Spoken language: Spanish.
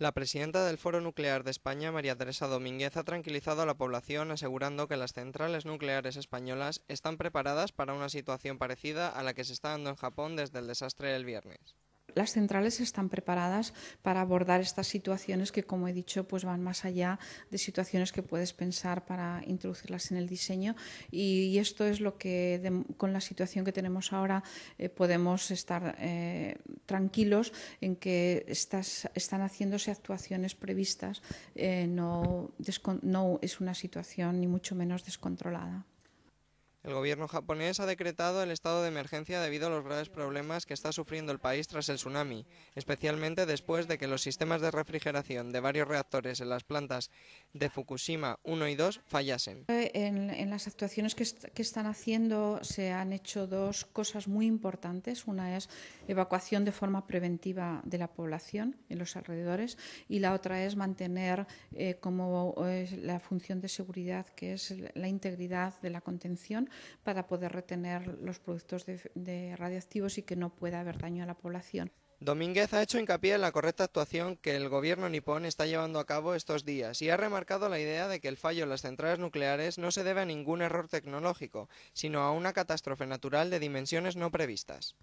La presidenta del Foro Nuclear de España, María Teresa Domínguez, ha tranquilizado a la población asegurando que las centrales nucleares españolas están preparadas para una situación parecida a la que se está dando en Japón desde el desastre del viernes las centrales están preparadas para abordar estas situaciones que, como he dicho, pues van más allá de situaciones que puedes pensar para introducirlas en el diseño. Y, esto es lo que, con la situación que tenemos ahora, eh, podemos estar eh, tranquilos en que están haciéndose actuaciones previstas. Eh, no es una situación ni mucho menos descontrolada. El gobierno japonés ha decretado el estado de emergencia debido a los graves problemas que está sufriendo el país tras el tsunami, especialmente después de que los sistemas de refrigeración de varios reactores en las plantas de Fukushima 1 y 2 fallasen. En, las actuaciones que, están haciendo se han hecho dos cosas muy importantes. Una es evacuación de forma preventiva de la población en los alrededores y la otra es mantener eh, como eh, la función de seguridad que es la integridad de la contención para poder retener los productos de, de radioactivos y que no pueda haber daño a la población. Domínguez ha hecho hincapié en la correcta actuación que el gobierno nipón está llevando a cabo estos días y ha remarcado la idea de que el fallo en las centrales nucleares no se debe a ningún error tecnológico, sino a una catástrofe natural de dimensiones no previstas.